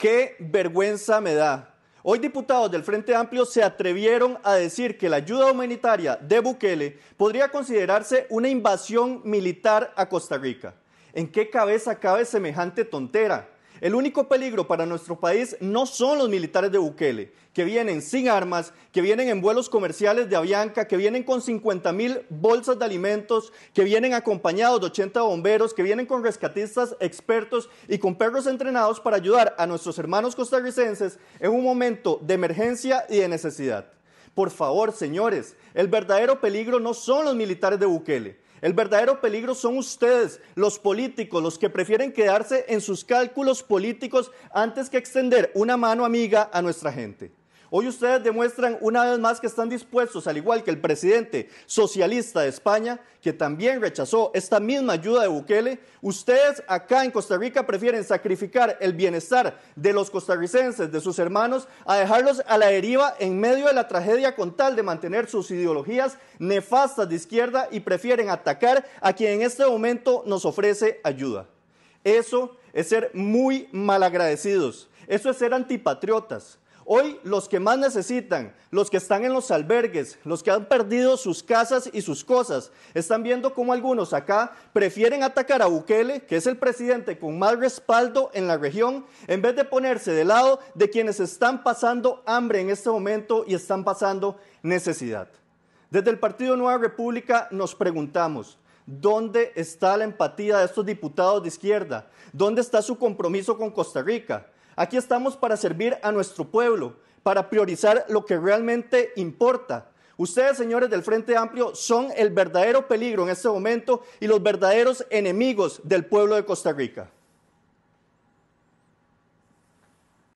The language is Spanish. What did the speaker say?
Qué vergüenza me da. Hoy diputados del Frente Amplio se atrevieron a decir que la ayuda humanitaria de Bukele podría considerarse una invasión militar a Costa Rica. ¿En qué cabeza cabe semejante tontera? El único peligro para nuestro país no son los militares de Bukele, que vienen sin armas, que vienen en vuelos comerciales de Avianca, que vienen con 50 mil bolsas de alimentos, que vienen acompañados de 80 bomberos, que vienen con rescatistas expertos y con perros entrenados para ayudar a nuestros hermanos costarricenses en un momento de emergencia y de necesidad. Por favor, señores, el verdadero peligro no son los militares de Bukele. El verdadero peligro son ustedes, los políticos, los que prefieren quedarse en sus cálculos políticos antes que extender una mano amiga a nuestra gente. Hoy ustedes demuestran una vez más que están dispuestos, al igual que el presidente socialista de España, que también rechazó esta misma ayuda de Bukele, ustedes acá en Costa Rica prefieren sacrificar el bienestar de los costarricenses, de sus hermanos, a dejarlos a la deriva en medio de la tragedia con tal de mantener sus ideologías nefastas de izquierda y prefieren atacar a quien en este momento nos ofrece ayuda. Eso es ser muy malagradecidos, eso es ser antipatriotas. Hoy los que más necesitan, los que están en los albergues, los que han perdido sus casas y sus cosas, están viendo cómo algunos acá prefieren atacar a Bukele, que es el presidente con más respaldo en la región, en vez de ponerse de lado de quienes están pasando hambre en este momento y están pasando necesidad. Desde el Partido Nueva República nos preguntamos, ¿dónde está la empatía de estos diputados de izquierda? ¿Dónde está su compromiso con Costa Rica? Aquí estamos para servir a nuestro pueblo, para priorizar lo que realmente importa. Ustedes, señores del Frente Amplio, son el verdadero peligro en este momento y los verdaderos enemigos del pueblo de Costa Rica.